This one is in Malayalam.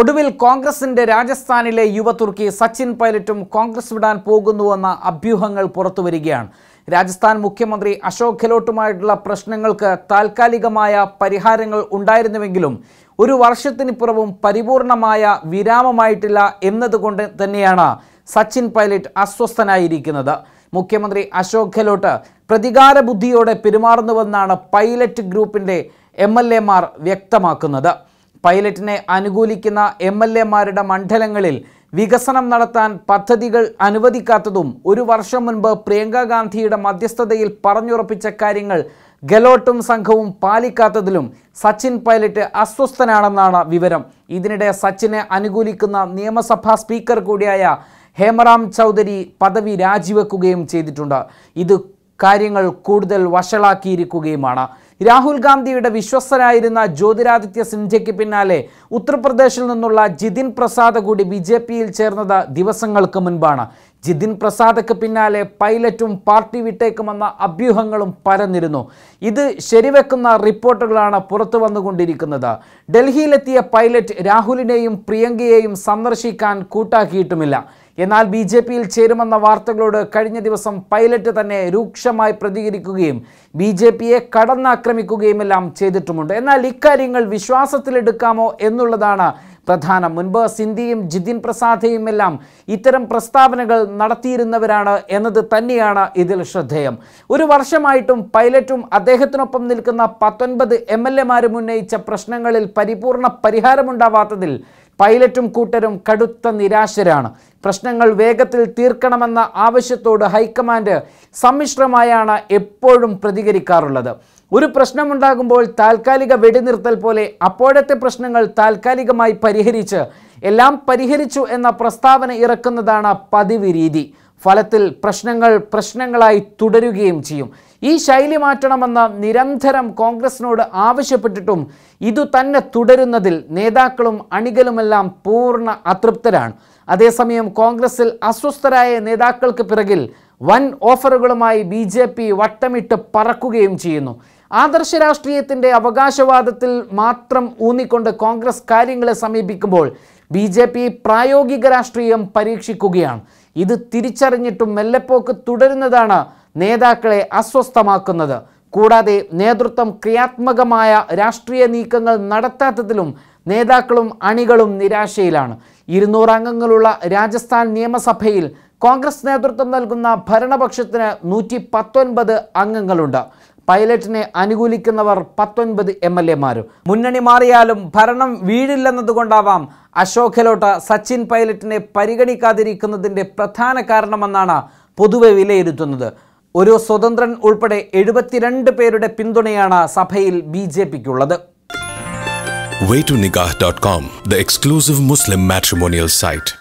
ഒടുവിൽ കോൺഗ്രസിന്റെ രാജസ്ഥാനിലെ യുവതുർക്കി സച്ചിൻ പൈലറ്റും കോൺഗ്രസ് വിടാൻ പോകുന്നുവെന്ന അഭ്യൂഹങ്ങൾ പുറത്തുവരികയാണ് രാജസ്ഥാൻ മുഖ്യമന്ത്രി അശോക് ഗെഹ്ലോട്ടുമായിട്ടുള്ള പ്രശ്നങ്ങൾക്ക് താൽക്കാലികമായ പരിഹാരങ്ങൾ ഉണ്ടായിരുന്നുവെങ്കിലും ഒരു വർഷത്തിന് പുറവും പരിപൂർണമായ വിരാമമായിട്ടില്ല എന്നതുകൊണ്ട് തന്നെയാണ് സച്ചിൻ പൈലറ്റ് അസ്വസ്ഥനായിരിക്കുന്നത് മുഖ്യമന്ത്രി അശോക് ഗെഹ്ലോട്ട് പ്രതികാര ബുദ്ധിയോടെ പെരുമാറുന്നുവെന്നാണ് പൈലറ്റ് ഗ്രൂപ്പിൻ്റെ എം വ്യക്തമാക്കുന്നത് പൈലറ്റിനെ അനുകൂലിക്കുന്ന എം എൽ എമാരുടെ മണ്ഡലങ്ങളിൽ വികസനം നടത്താൻ പദ്ധതികൾ അനുവദിക്കാത്തതും ഒരു വർഷം മുൻപ് പ്രിയങ്ക ഗാന്ധിയുടെ മധ്യസ്ഥതയിൽ പറഞ്ഞുറപ്പിച്ച കാര്യങ്ങൾ ഗലോട്ടും സംഘവും പാലിക്കാത്തതിലും സച്ചിൻ പൈലറ്റ് അസ്വസ്ഥനാണെന്നാണ് വിവരം ഇതിനിടെ സച്ചിനെ അനുകൂലിക്കുന്ന നിയമസഭാ സ്പീക്കർ കൂടിയായ ഹേമറാം ചൗധരി പദവി രാജിവെക്കുകയും ചെയ്തിട്ടുണ്ട് ഇത് കാര്യങ്ങൾ കൂടുതൽ വഷളാക്കിയിരിക്കുകയുമാണ് രാഹുൽ ഗാന്ധിയുടെ വിശ്വസ്തനായിരുന്ന ജ്യോതിരാദിത്യ സിന്ധ്യയ്ക്ക് പിന്നാലെ ഉത്തർപ്രദേശിൽ നിന്നുള്ള ജിതിൻ പ്രസാദ് കൂടി ബി ജെ പിയിൽ ചേർന്നത് ദിവസങ്ങൾക്ക് മുൻപാണ് ജിതിൻ പ്രസാദ്ക്ക് പിന്നാലെ പൈലറ്റും പാർട്ടി വിട്ടേക്കുമെന്ന അഭ്യൂഹങ്ങളും പരന്നിരുന്നു ഇത് ശരിവെക്കുന്ന റിപ്പോർട്ടുകളാണ് പുറത്തു വന്നുകൊണ്ടിരിക്കുന്നത് ഡൽഹിയിലെത്തിയ പൈലറ്റ് രാഹുലിനെയും പ്രിയങ്കയെയും സന്ദർശിക്കാൻ കൂട്ടാക്കിയിട്ടുമില്ല എന്നാൽ ബി ജെ പിയിൽ ചേരുമെന്ന വാർത്തകളോട് കഴിഞ്ഞ ദിവസം പൈലറ്റ് തന്നെ രൂക്ഷമായി പ്രതികരിക്കുകയും ബി ജെ പിയെ എല്ലാം ചെയ്തിട്ടുമുണ്ട് എന്നാൽ ഇക്കാര്യങ്ങൾ വിശ്വാസത്തിലെടുക്കാമോ എന്നുള്ളതാണ് പ്രധാനം മുൻപ് സിന്ധിയും ജിതിൻ പ്രസാദയും എല്ലാം ഇത്തരം പ്രസ്താവനകൾ നടത്തിയിരുന്നവരാണ് എന്നത് തന്നെയാണ് ഇതിൽ ശ്രദ്ധേയം ഒരു വർഷമായിട്ടും പൈലറ്റും അദ്ദേഹത്തിനൊപ്പം നിൽക്കുന്ന പത്തൊൻപത് എം എൽ എമാരും ഉന്നയിച്ച പ്രശ്നങ്ങളിൽ പരിപൂർണ പരിഹാരമുണ്ടാവാത്തതിൽ പൈലറ്റും കൂട്ടരും കടുത്ത നിരാശരാണ് പ്രശ്നങ്ങൾ വേഗത്തിൽ തീർക്കണമെന്ന ആവശ്യത്തോട് ഹൈക്കമാൻഡ് സമ്മിശ്രമായാണ് എപ്പോഴും പ്രതികരിക്കാറുള്ളത് ഒരു പ്രശ്നമുണ്ടാകുമ്പോൾ താൽക്കാലിക വെടിനിർത്തൽ പോലെ അപ്പോഴത്തെ പ്രശ്നങ്ങൾ താൽക്കാലികമായി പരിഹരിച്ച് എല്ലാം പരിഹരിച്ചു എന്ന പ്രസ്താവന ഇറക്കുന്നതാണ് പതിവ് രീതി ഫലത്തിൽ പ്രശ്നങ്ങൾ പ്രശ്നങ്ങളായി തുടരുകയും ചെയ്യും ഈ ശൈലി മാറ്റണമെന്ന് നിരന്തരം കോൺഗ്രസിനോട് ആവശ്യപ്പെട്ടിട്ടും ഇതു തന്നെ തുടരുന്നതിൽ നേതാക്കളും അണികളുമെല്ലാം പൂർണ്ണ അതൃപ്തരാണ് അതേസമയം കോൺഗ്രസിൽ അസ്വസ്ഥരായ നേതാക്കൾക്ക് പിറകിൽ വൻ ഓഫറുകളുമായി ബി ജെ പി വട്ടമിട്ട് പറക്കുകയും ചെയ്യുന്നു ആദർശ രാഷ്ട്രീയത്തിൻ്റെ അവകാശവാദത്തിൽ മാത്രം ഊന്നിക്കൊണ്ട് കോൺഗ്രസ് കാര്യങ്ങളെ സമീപിക്കുമ്പോൾ ബി ജെ പി പ്രായോഗിക രാഷ്ട്രീയം പരീക്ഷിക്കുകയാണ് ഇത് തിരിച്ചറിഞ്ഞിട്ടും മെല്ലെപ്പോക്ക് തുടരുന്നതാണ് നേതാക്കളെ അസ്വസ്ഥമാക്കുന്നത് കൂടാതെ നേതൃത്വം ക്രിയാത്മകമായ രാഷ്ട്രീയ നീക്കങ്ങൾ നടത്താത്തതിലും നേതാക്കളും അണികളും നിരാശയിലാണ് ഇരുന്നൂറ് അംഗങ്ങളുള്ള രാജസ്ഥാൻ നിയമസഭയിൽ കോൺഗ്രസ് നേതൃത്വം നൽകുന്ന ഭരണപക്ഷത്തിന് നൂറ്റി പത്തൊൻപത് അംഗങ്ങളുണ്ട് പൈലറ്റിനെ അനുകൂലിക്കുന്നവർ പത്തൊൻപത് എം എൽ എമാരും മുന്നണി മാറിയാലും ഭരണം വീഴില്ലെന്നതുകൊണ്ടാവാം അശോക് ഗെലോട്ട് സച്ചിൻ പൈലറ്റിനെ പരിഗണിക്കാതിരിക്കുന്നതിൻ്റെ പ്രധാന കാരണമെന്നാണ് പൊതുവെ വിലയിരുത്തുന്നത് ഒരു സ്വതന്ത്രൻ ഉൾപ്പെടെ എഴുപത്തിരണ്ട് പേരുടെ പിന്തുണയാണ് സഭയിൽ ബി ജെ പിക്കുള്ളത് way to nikah.com, the exclusive Muslim matrimonial site.